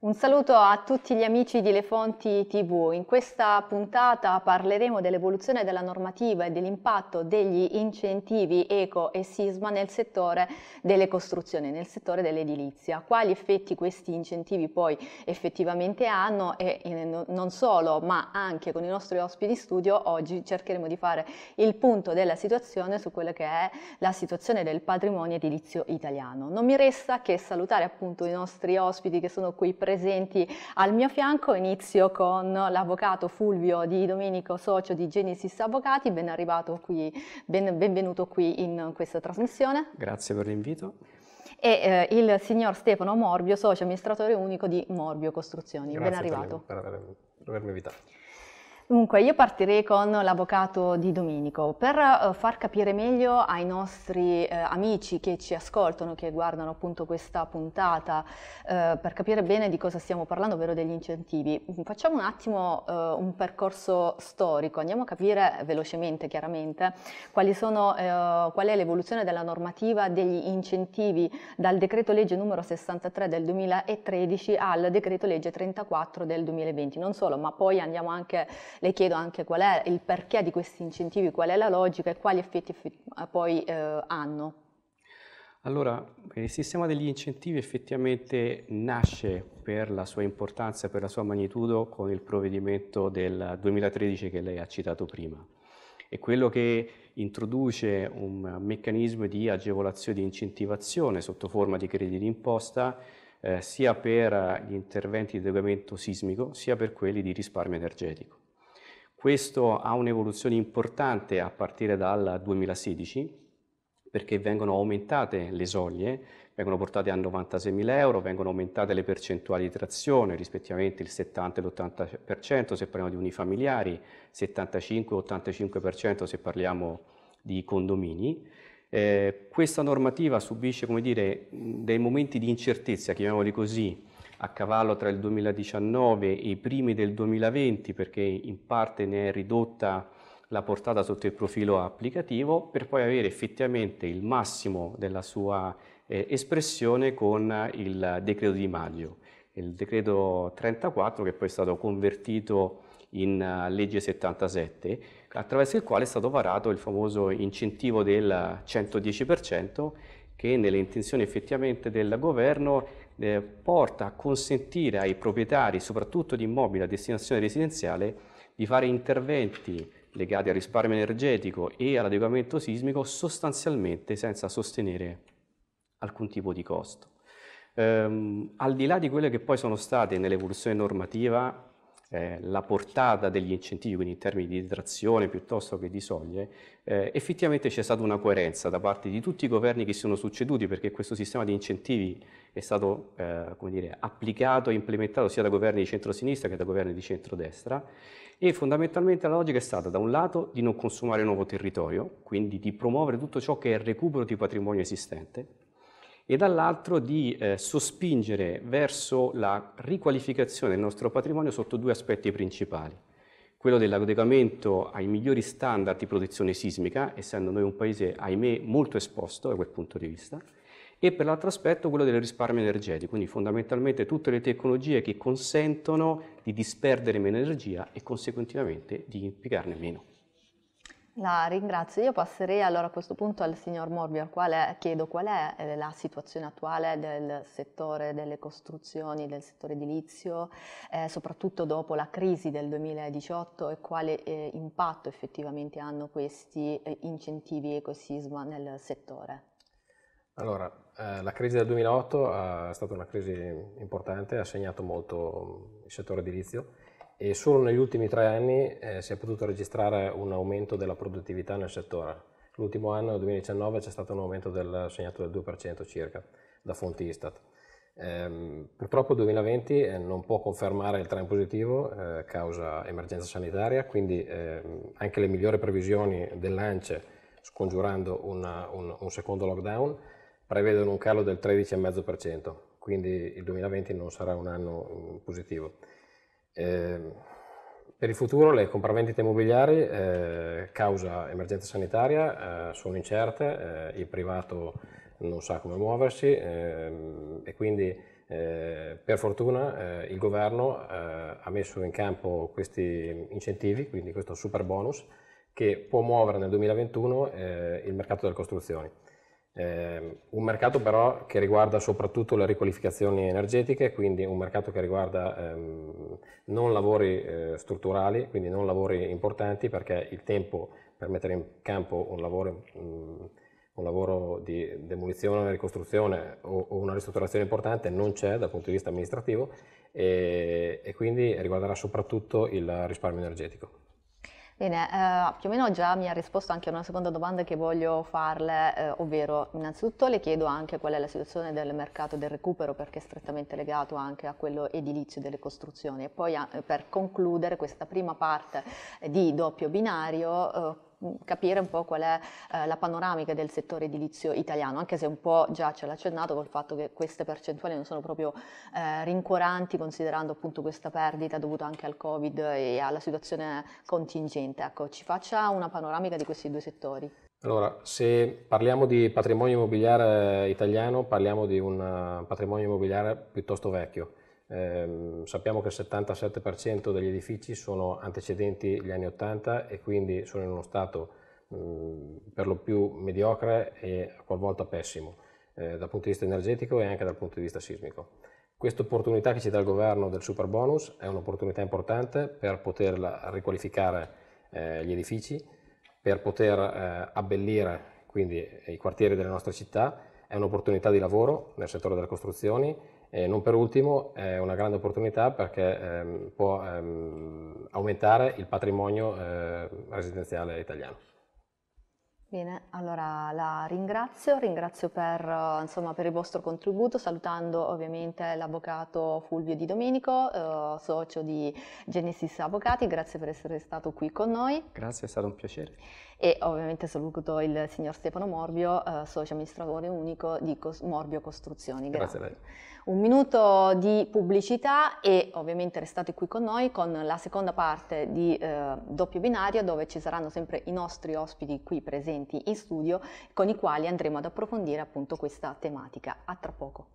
Un saluto a tutti gli amici di Le Fonti TV. In questa puntata parleremo dell'evoluzione della normativa e dell'impatto degli incentivi eco e sisma nel settore delle costruzioni, nel settore dell'edilizia. Quali effetti questi incentivi poi effettivamente hanno e non solo, ma anche con i nostri ospiti studio oggi cercheremo di fare il punto della situazione su quella che è la situazione del patrimonio edilizio italiano. Non mi resta che salutare appunto i nostri ospiti che sono qui presenti presenti al mio fianco. Inizio con l'avvocato Fulvio Di Domenico, socio di Genesis Avvocati, ben arrivato qui, ben, benvenuto qui in questa trasmissione. Grazie per l'invito e eh, il signor Stefano Morbio, socio amministratore unico di Morbio Costruzioni. Grazie ben arrivato. Per, per avermi invitato. Comunque, io partirei con l'avvocato di Domenico per eh, far capire meglio ai nostri eh, amici che ci ascoltano, che guardano appunto questa puntata, eh, per capire bene di cosa stiamo parlando, ovvero degli incentivi. Facciamo un attimo eh, un percorso storico, andiamo a capire eh, velocemente, chiaramente, sono, eh, qual è l'evoluzione della normativa degli incentivi dal decreto legge numero 63 del 2013 al decreto legge 34 del 2020. Non solo, ma poi andiamo anche le chiedo anche qual è il perché di questi incentivi, qual è la logica e quali effetti eh, poi eh, hanno. Allora, il sistema degli incentivi effettivamente nasce per la sua importanza e per la sua magnitudo con il provvedimento del 2013 che lei ha citato prima. È quello che introduce un meccanismo di agevolazione, e di incentivazione sotto forma di crediti d'imposta eh, sia per gli interventi di adeguamento sismico sia per quelli di risparmio energetico. Questo ha un'evoluzione importante a partire dal 2016 perché vengono aumentate le soglie, vengono portate a 96.000 euro, vengono aumentate le percentuali di trazione, rispettivamente il 70 e l'80% se parliamo di unifamiliari, 75 e 85% se parliamo di condomini. Eh, questa normativa subisce dire, dei momenti di incertezza, chiamiamoli così, a cavallo tra il 2019 e i primi del 2020 perché in parte ne è ridotta la portata sotto il profilo applicativo per poi avere effettivamente il massimo della sua eh, espressione con il decreto di maggio, il decreto 34 che poi è stato convertito in uh, legge 77 attraverso il quale è stato varato il famoso incentivo del 110% che nelle intenzioni effettivamente del governo eh, porta a consentire ai proprietari, soprattutto di immobili a destinazione residenziale, di fare interventi legati al risparmio energetico e all'adeguamento sismico sostanzialmente senza sostenere alcun tipo di costo. Ehm, al di là di quelle che poi sono state nell'evoluzione normativa eh, la portata degli incentivi, quindi in termini di detrazione piuttosto che di soglie, eh, effettivamente c'è stata una coerenza da parte di tutti i governi che si sono succeduti perché questo sistema di incentivi è stato eh, dire, applicato e implementato sia da governi di centro-sinistra che da governi di centro-destra e fondamentalmente la logica è stata da un lato di non consumare nuovo territorio, quindi di promuovere tutto ciò che è il recupero di patrimonio esistente, e dall'altro di eh, sospingere verso la riqualificazione del nostro patrimonio sotto due aspetti principali. Quello dell'adeguamento ai migliori standard di protezione sismica, essendo noi un paese, ahimè, molto esposto da quel punto di vista, e per l'altro aspetto quello del risparmio energetico, quindi fondamentalmente tutte le tecnologie che consentono di disperdere meno energia e conseguentemente di impiegarne meno. La ringrazio. Io passerei allora a questo punto al signor Morbi, al quale chiedo qual è eh, la situazione attuale del settore delle costruzioni, del settore edilizio, eh, soprattutto dopo la crisi del 2018 e quale eh, impatto effettivamente hanno questi eh, incentivi ecosisma nel settore. Allora, eh, la crisi del 2008 eh, è stata una crisi importante, ha segnato molto mm, il settore edilizio e solo negli ultimi tre anni eh, si è potuto registrare un aumento della produttività nel settore. L'ultimo anno, 2019, c'è stato un aumento del, segnato del 2% circa da fonti Istat. Ehm, purtroppo il 2020 eh, non può confermare il trend positivo eh, causa emergenza sanitaria, quindi ehm, anche le migliori previsioni dell'ANCE, scongiurando una, un, un secondo lockdown, prevedono un calo del 13,5%, quindi il 2020 non sarà un anno mm, positivo. Ehm, per il futuro le compravendite immobiliari eh, causa emergenza sanitaria eh, sono incerte, eh, il privato non sa come muoversi ehm, e quindi eh, per fortuna eh, il governo ha messo in campo questi incentivi, quindi questo super bonus che può muovere nel 2021 il mercato delle costruzioni. Eh, un mercato però che riguarda soprattutto le riqualificazioni energetiche, quindi un mercato che riguarda ehm, non lavori eh, strutturali, quindi non lavori importanti, perché il tempo per mettere in campo un lavoro, mh, mm, un lavoro di demolizione, ricostruzione o, o, una ristrutturazione importante non c'è dal punto di vista amministrativo e, e quindi riguarderà soprattutto il risparmio energetico. Bene, eh, più o meno già mi ha risposto anche a una seconda domanda che voglio farle, eh, ovvero innanzitutto le chiedo anche qual è la situazione del mercato del recupero perché è strettamente legato anche a quello edilizio delle costruzioni e poi a, eh, per concludere questa prima parte eh, di doppio binario eh, Mm, capire un po' qual è eh, la panoramica del settore edilizio italiano, anche se un po' già ce l'ha accennato col fatto che queste percentuali non sono proprio eh, rincuoranti considerando appunto questa perdita dovuta anche al Covid e alla situazione contingente. Ecco, ci faccia una panoramica di questi due settori. Allora, se parliamo di patrimonio immobiliare italiano, parliamo di un eh, patrimonio immobiliare piuttosto vecchio eh, sappiamo che il 77% degli edifici sono antecedenti gli anni 80 e quindi sono in uno stato mh, mhmm, per lo più mediocre e a qualvolta pessimo eh, dal punto di vista energetico e anche dal punto di vista sismico. Questa opportunità che ci dà il governo del super bonus è un'opportunità importante per poter riqualificare eh, gli edifici, per poter eh, abbellire quindi i quartieri delle nostre città è un'opportunità di lavoro nel settore delle costruzioni e non per ultimo è una grande opportunità perché ehm, può ehm, aumentare il patrimonio eh, residenziale italiano. Bene, allora la ringrazio, ringrazio per, eh, insomma, per, il vostro contributo, salutando ovviamente l'avvocato Fulvio Di Domenico, eh, socio di Genesis Avvocati, grazie per essere stato qui con noi. Grazie, è stato un piacere e ovviamente saluto il signor Stefano Morbio, eh, socio amministratore unico di Cos- Morbio Costruzioni. Grazie. Grazie a lei. Un minuto di pubblicità e ovviamente restate qui con noi con la seconda parte di eh, doppio binario dove ci saranno sempre i nostri ospiti qui presenti in studio con i quali andremo ad approfondire appunto questa tematica. A tra poco.